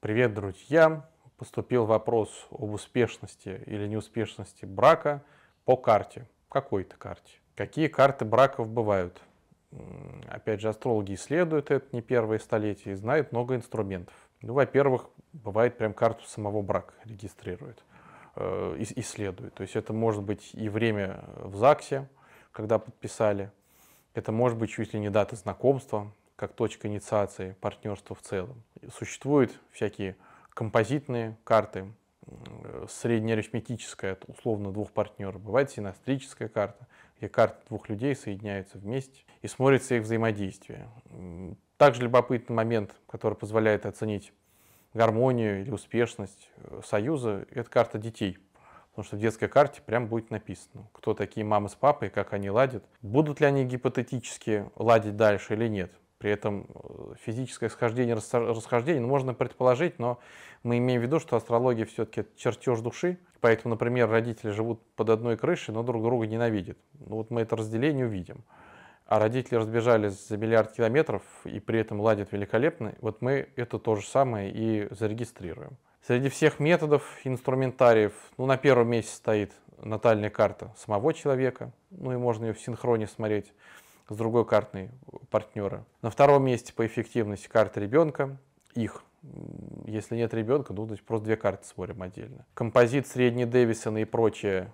Привет, друзья! Поступил вопрос об успешности или неуспешности брака по карте. Какой-то карте. Какие карты браков бывают? Опять же, астрологи исследуют это не первое столетие и знают много инструментов. Ну, во-первых, бывает прям карту самого брака регистрирует, э, исследует. То есть это может быть и время в ЗАГСе, когда подписали, это может быть чуть ли не дата знакомства, как точка инициации партнерства в целом. Существуют всякие композитные карты, э, среднеарифметическая, это условно двух партнеров. Бывает синастрическая карта, где карты двух людей соединяются вместе и смотрится их взаимодействие. Также любопытный момент, который позволяет оценить гармонию или успешность э, союза, это карта детей. Потому что в детской карте прям будет написано, кто такие мамы с папой, как они ладят, будут ли они гипотетически ладить дальше или нет. При этом э, физическое схождение, расхождение ну, можно предположить, но мы имеем в виду, что астрология все-таки чертеж души. Поэтому, например, родители живут под одной крышей, но друг друга ненавидят. Ну вот мы это разделение увидим. А родители разбежались за миллиард километров и при этом ладят великолепно. Вот мы это то же самое и зарегистрируем. Среди всех методов, инструментариев, ну, на первом месте стоит натальная карта самого человека. Ну и можно ее в синхроне смотреть с другой картой партнера. На втором месте по эффективности карта ребенка, их. Если нет ребенка, ну, то есть просто две карты смотрим отдельно. Композит средний Дэвисона и прочее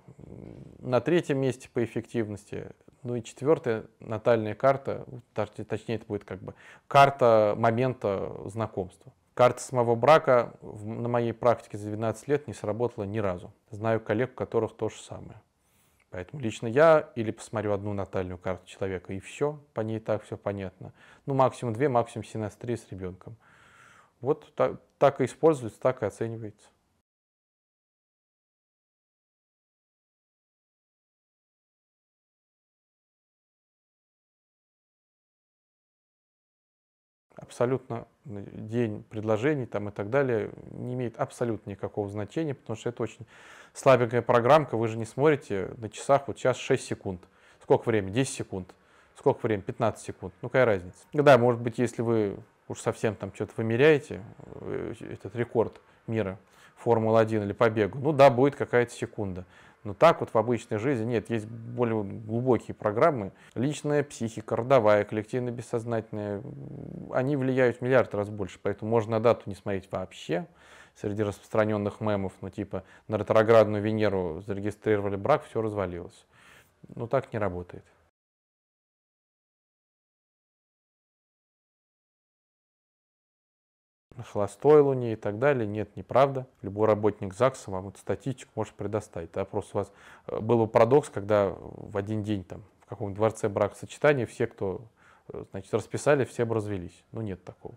на третьем месте по эффективности. Ну и четвертая натальная карта, точнее это будет как бы карта момента знакомства. Карта самого брака на моей практике за 12 лет не сработала ни разу. Знаю коллег, у которых то же самое. Поэтому лично я или посмотрю одну натальную карту человека, и все, по ней так все понятно. Ну, максимум две, максимум синестрии с ребенком. Вот так, так и используется, так и оценивается. абсолютно день предложений там и так далее не имеет абсолютно никакого значения, потому что это очень слабенькая программка, вы же не смотрите на часах, вот сейчас 6 секунд. Сколько времени? 10 секунд. Сколько времени? 15 секунд. Ну, какая разница? Да, может быть, если вы уж совсем там что-то вымеряете, э, этот рекорд мира, Формула-1 или по бегу, ну да, будет какая-то секунда. Но так вот в обычной жизни нет, есть более глубокие программы. Личная психика, родовая, коллективно-бессознательная, они влияют в миллиард раз больше, поэтому можно на дату не смотреть вообще. Среди распространенных мемов, ну типа на ретроградную Венеру зарегистрировали брак, все развалилось. Но ну, так не работает. холостой луне и так далее. Нет, неправда. Любой работник ЗАГСа вам эту статистику может предоставить. Да, просто у вас э, был парадокс, когда в один день там в каком-то дворце брак сочетания все, кто э, значит, расписали, все бы развелись. Ну, нет такого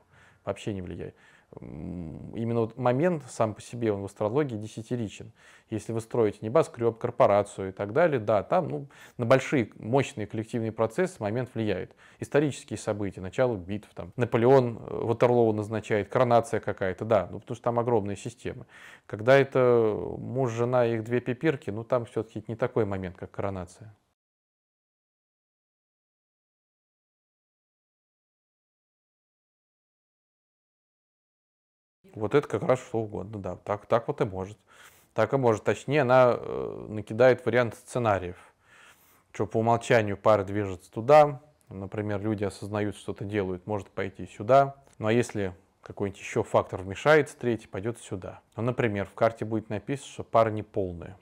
вообще не влияет. Именно вот момент сам по себе, он в астрологии десятиричен. Если вы строите небоскреб, корпорацию и так далее, да, там ну, на большие мощные коллективные процессы момент влияет. Исторические события, начало битв, там, Наполеон э, Ватерлоу назначает, коронация какая-то, да, ну, потому что там огромные системы. Когда это муж, жена и их две пипирки, ну там все-таки не такой момент, как коронация. Вот это как раз что угодно, да. Так, так вот и может. Так и может. Точнее, она э, накидает вариант сценариев. Что по умолчанию пара движется туда, например, люди осознают, что-то делают, может пойти сюда. Ну а если какой-нибудь еще фактор вмешается, третий пойдет сюда. Ну, например, в карте будет написано, что пара не полная,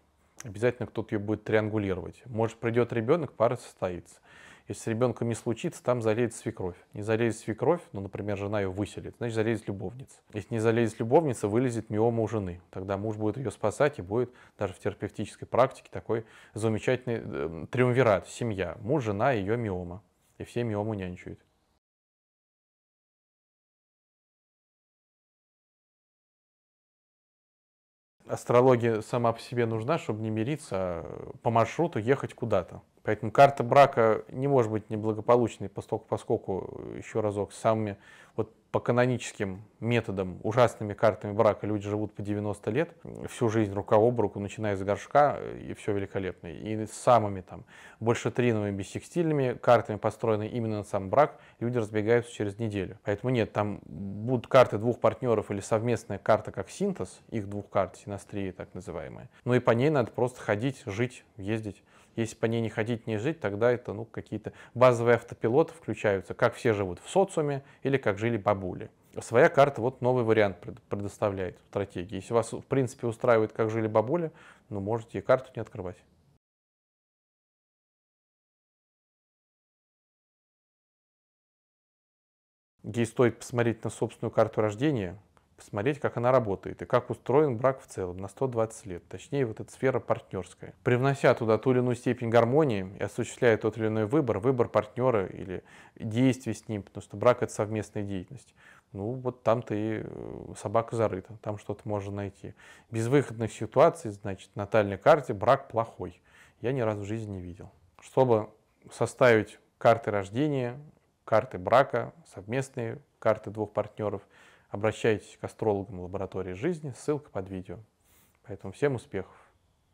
Обязательно кто-то ее будет триангулировать. Может, придет ребенок, пара состоится. Если с ребенком не случится, там залезет свекровь. Не залезет свекровь, ну, например, жена ее выселит, значит, залезет любовница. Если не залезет любовница, вылезет миома у жены. Тогда муж будет ее спасать и будет даже в терапевтической практике такой замечательный э, триумвират, семья. Муж, жена, ее миома. И все миому нянчуют. Астрология сама по себе нужна, чтобы не мириться, а по маршруту ехать куда-то. Поэтому карта брака не может быть неблагополучной, поскольку, поскольку э, еще разок, самыми вот по каноническим методам, ужасными картами брака люди живут по 90 лет, всю жизнь рука об руку, начиная с горшка, э, и все великолепно. И самыми там большетриновыми, бисекстильными картами, построенными именно на сам брак, люди разбегаются через неделю. Поэтому нет, там будут карты двух партнеров или совместная карта как синтез, их двух карт, синострии так называемые. Но и по ней надо просто ходить, жить, ездить. Если по ней не ходить, не жить, тогда это ну, какие-то базовые автопилоты включаются, как все живут в социуме или как жили бабули. Своя карта вот новый вариант предоставляет стратегии. Если вас, в принципе, устраивает, как жили бабули, ну, можете и карту не открывать. Ей стоит посмотреть на собственную карту рождения, посмотреть, как она работает и как устроен брак в целом на 120 лет, точнее вот эта сфера партнерская. Привнося туда ту или иную степень гармонии и осуществляя тот или иной выбор, выбор партнера или действий с ним, потому что брак это совместная деятельность. Ну вот там-то и э, собака зарыта, там что-то можно найти. Безвыходных ситуаций, значит, на натальной карте брак плохой. Я ни разу в жизни не видел. Чтобы составить карты рождения, карты брака, совместные карты двух партнеров – обращайтесь к астрологам лаборатории жизни, ссылка под видео. Поэтому всем успехов!